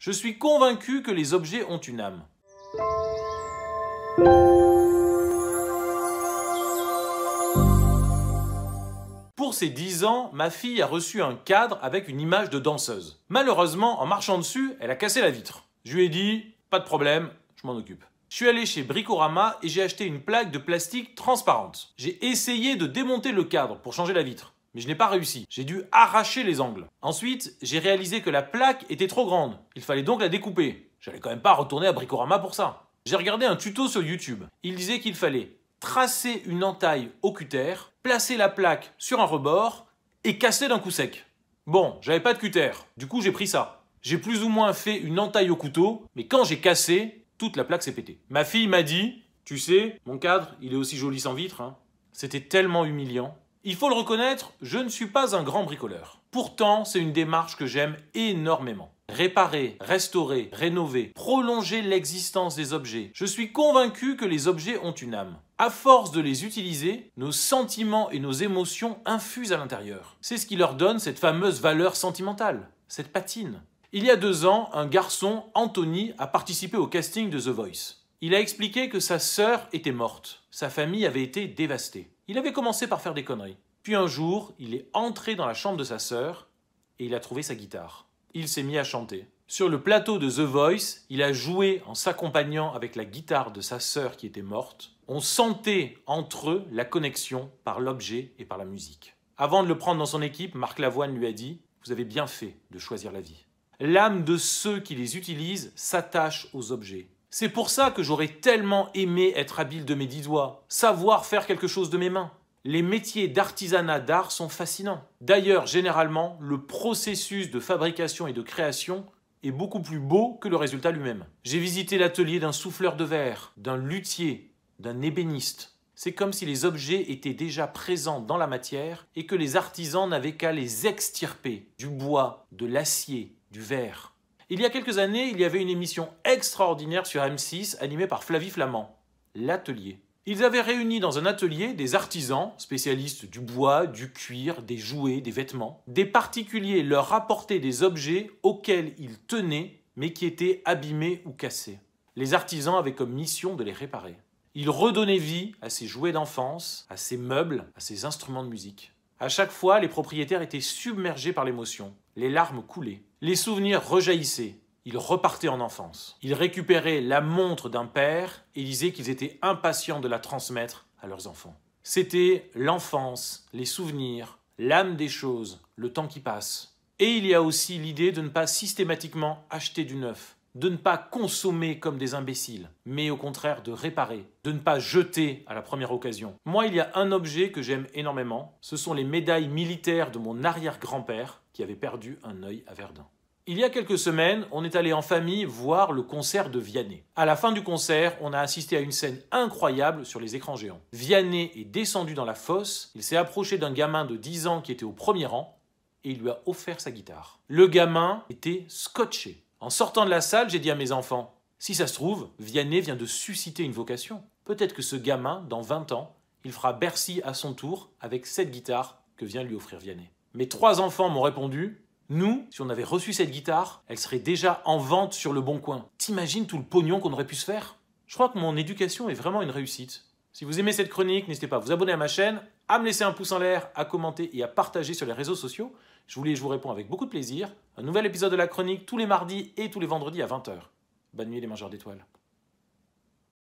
Je suis convaincu que les objets ont une âme. Pour ses 10 ans, ma fille a reçu un cadre avec une image de danseuse. Malheureusement, en marchant dessus, elle a cassé la vitre. Je lui ai dit, pas de problème, je m'en occupe. Je suis allé chez Bricorama et j'ai acheté une plaque de plastique transparente. J'ai essayé de démonter le cadre pour changer la vitre mais je n'ai pas réussi. J'ai dû arracher les angles. Ensuite, j'ai réalisé que la plaque était trop grande. Il fallait donc la découper. J'allais quand même pas retourner à Bricorama pour ça. J'ai regardé un tuto sur YouTube. Il disait qu'il fallait tracer une entaille au cutter, placer la plaque sur un rebord et casser d'un coup sec. Bon, j'avais pas de cutter. Du coup, j'ai pris ça. J'ai plus ou moins fait une entaille au couteau, mais quand j'ai cassé, toute la plaque s'est pétée. Ma fille m'a dit, tu sais, mon cadre, il est aussi joli sans vitre. Hein. C'était tellement humiliant. Il faut le reconnaître, je ne suis pas un grand bricoleur. Pourtant, c'est une démarche que j'aime énormément. Réparer, restaurer, rénover, prolonger l'existence des objets. Je suis convaincu que les objets ont une âme. À force de les utiliser, nos sentiments et nos émotions infusent à l'intérieur. C'est ce qui leur donne cette fameuse valeur sentimentale, cette patine. Il y a deux ans, un garçon, Anthony, a participé au casting de The Voice. Il a expliqué que sa sœur était morte. Sa famille avait été dévastée. Il avait commencé par faire des conneries. Puis un jour, il est entré dans la chambre de sa sœur et il a trouvé sa guitare. Il s'est mis à chanter. Sur le plateau de The Voice, il a joué en s'accompagnant avec la guitare de sa sœur qui était morte. On sentait entre eux la connexion par l'objet et par la musique. Avant de le prendre dans son équipe, Marc Lavoine lui a dit Vous avez bien fait de choisir la vie. L'âme de ceux qui les utilisent s'attache aux objets c'est pour ça que j'aurais tellement aimé être habile de mes dix doigts, savoir faire quelque chose de mes mains. Les métiers d'artisanat d'art sont fascinants. D'ailleurs, généralement, le processus de fabrication et de création est beaucoup plus beau que le résultat lui-même. J'ai visité l'atelier d'un souffleur de verre, d'un luthier, d'un ébéniste. C'est comme si les objets étaient déjà présents dans la matière et que les artisans n'avaient qu'à les extirper du bois, de l'acier, du verre. Il y a quelques années, il y avait une émission extraordinaire sur M6 animée par Flavie Flamand, L'Atelier. Ils avaient réuni dans un atelier des artisans, spécialistes du bois, du cuir, des jouets, des vêtements. Des particuliers leur apportaient des objets auxquels ils tenaient, mais qui étaient abîmés ou cassés. Les artisans avaient comme mission de les réparer. Ils redonnaient vie à ces jouets d'enfance, à ces meubles, à ces instruments de musique. À chaque fois, les propriétaires étaient submergés par l'émotion, les larmes coulaient, les souvenirs rejaillissaient, ils repartaient en enfance. Ils récupéraient la montre d'un père et disaient qu'ils étaient impatients de la transmettre à leurs enfants. C'était l'enfance, les souvenirs, l'âme des choses, le temps qui passe. Et il y a aussi l'idée de ne pas systématiquement acheter du neuf, de ne pas consommer comme des imbéciles, mais au contraire de réparer, de ne pas jeter à la première occasion. Moi, il y a un objet que j'aime énormément, ce sont les médailles militaires de mon arrière-grand-père qui avait perdu un œil à Verdun. Il y a quelques semaines, on est allé en famille voir le concert de Vianney. À la fin du concert, on a assisté à une scène incroyable sur les écrans géants. Vianney est descendu dans la fosse, il s'est approché d'un gamin de 10 ans qui était au premier rang et il lui a offert sa guitare. Le gamin était scotché. En sortant de la salle, j'ai dit à mes enfants Si ça se trouve, Vianney vient de susciter une vocation. Peut-être que ce gamin, dans 20 ans, il fera Bercy à son tour avec cette guitare que vient lui offrir Vianney. Mes trois enfants m'ont répondu Nous, si on avait reçu cette guitare, elle serait déjà en vente sur le bon coin. T'imagines tout le pognon qu'on aurait pu se faire Je crois que mon éducation est vraiment une réussite. Si vous aimez cette chronique, n'hésitez pas à vous abonner à ma chaîne, à me laisser un pouce en l'air, à commenter et à partager sur les réseaux sociaux. Je vous je vous réponds avec beaucoup de plaisir. Un nouvel épisode de la chronique tous les mardis et tous les vendredis à 20h. Bonne nuit les mangeurs d'étoiles.